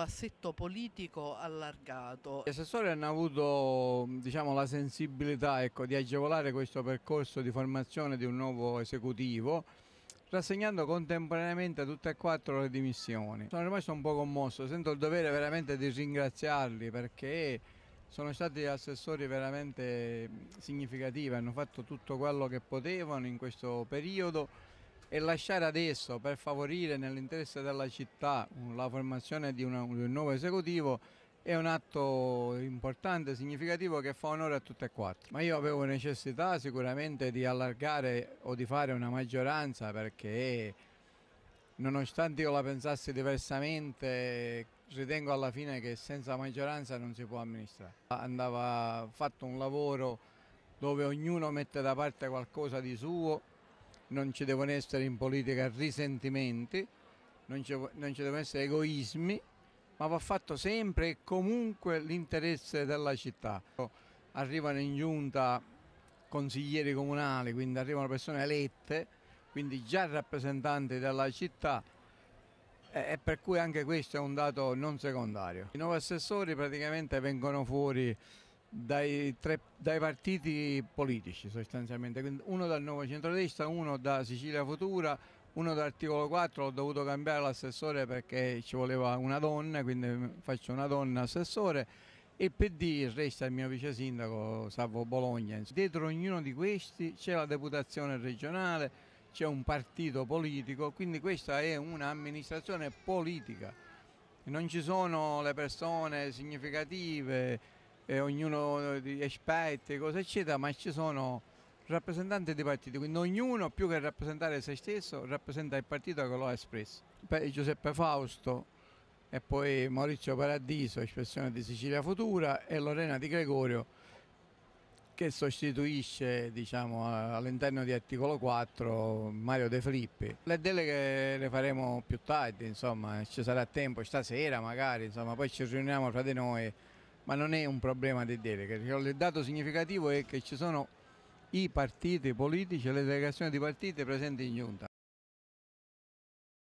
assetto politico allargato. Gli assessori hanno avuto diciamo, la sensibilità ecco, di agevolare questo percorso di formazione di un nuovo esecutivo rassegnando contemporaneamente tutte e quattro le dimissioni. Sono rimasto un po' commosso, sento il dovere veramente di ringraziarli perché sono stati assessori veramente significativi, hanno fatto tutto quello che potevano in questo periodo e lasciare adesso per favorire nell'interesse della città la formazione di, una, di un nuovo esecutivo è un atto importante, significativo che fa onore a tutte e quattro. Ma io avevo necessità sicuramente di allargare o di fare una maggioranza perché nonostante io la pensassi diversamente ritengo alla fine che senza maggioranza non si può amministrare. Andava fatto un lavoro dove ognuno mette da parte qualcosa di suo non ci devono essere in politica risentimenti, non ci, non ci devono essere egoismi, ma va fatto sempre e comunque l'interesse della città. Arrivano in giunta consiglieri comunali, quindi arrivano persone elette, quindi già rappresentanti della città e per cui anche questo è un dato non secondario. I nuovi assessori praticamente vengono fuori dai, tre, dai partiti politici sostanzialmente, Quindi uno dal nuovo centrodestra, uno da Sicilia Futura, uno dall'articolo 4 ho dovuto cambiare l'assessore perché ci voleva una donna, quindi faccio una donna assessore e PD resta il mio vice sindaco Salvo Bologna. Dietro ognuno di questi c'è la deputazione regionale, c'è un partito politico, quindi questa è un'amministrazione politica. Non ci sono le persone significative, e ognuno eh, di esperti, cose eccetera, ma ci sono rappresentanti dei partiti, quindi ognuno più che rappresentare se stesso rappresenta il partito che lo ha espresso. Giuseppe Fausto e poi Maurizio Paradiso, espressione di Sicilia Futura, e Lorena Di Gregorio che sostituisce diciamo, all'interno di articolo 4 Mario De Filippi. Le deleghe le faremo più tardi, insomma, ci sarà tempo stasera magari, insomma, poi ci riuniamo fra di noi ma non è un problema di delega. Il dato significativo è che ci sono i partiti politici e le delegazioni di partiti presenti in giunta.